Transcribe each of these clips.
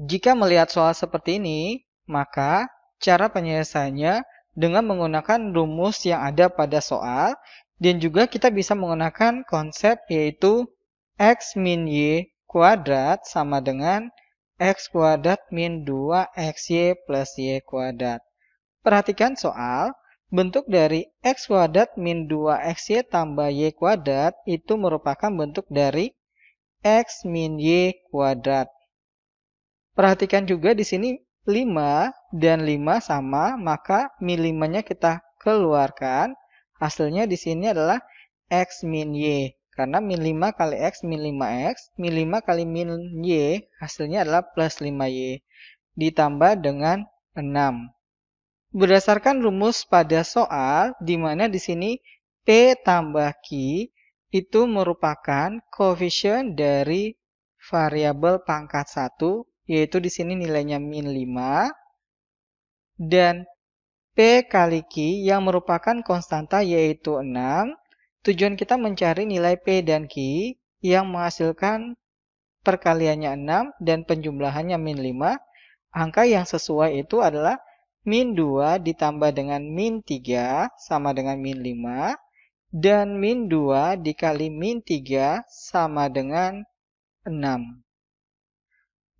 Jika melihat soal seperti ini, maka cara penyelesaiannya dengan menggunakan rumus yang ada pada soal dan juga kita bisa menggunakan konsep yaitu x min y kuadrat sama dengan x kuadrat min 2xy plus y kuadrat. Perhatikan soal, bentuk dari x kuadrat min 2xy tambah y kuadrat itu merupakan bentuk dari x min y kuadrat Perhatikan juga di sini 5 dan 5 sama, maka min 5-nya kita keluarkan. Hasilnya di sini adalah X min Y. Karena min 5 kali X min 5X, min 5 kali min Y hasilnya adalah plus 5Y. Ditambah dengan 6. Berdasarkan rumus pada soal, di mana di sini P tambah Q itu merupakan koefisien dari variabel pangkat 1 yaitu di sini nilainya min 5, dan P kali Q yang merupakan konstanta yaitu 6. Tujuan kita mencari nilai P dan Q yang menghasilkan perkaliannya 6 dan penjumlahannya min 5. Angka yang sesuai itu adalah min 2 ditambah dengan min 3 sama dengan min 5. Dan min 2 dikali min 3 sama dengan 6.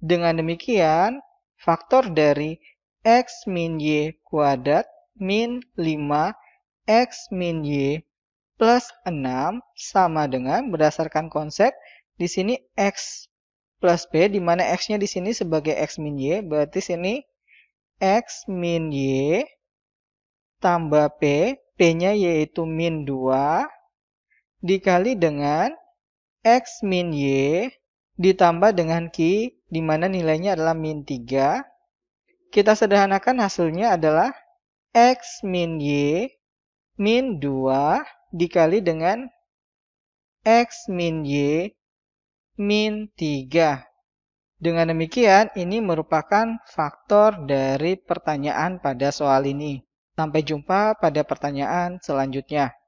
Dengan demikian, faktor dari x min y kuadrat min 5 x min y plus 6 sama dengan berdasarkan konsep di sini x plus b di mana x-nya di sini sebagai x min y berarti sini x min y tambah p p-nya yaitu min 2 dikali dengan x min y ditambah dengan Q di mana nilainya adalah min 3. Kita sederhanakan hasilnya adalah X min Y min 2 dikali dengan X min Y min 3. Dengan demikian, ini merupakan faktor dari pertanyaan pada soal ini. Sampai jumpa pada pertanyaan selanjutnya.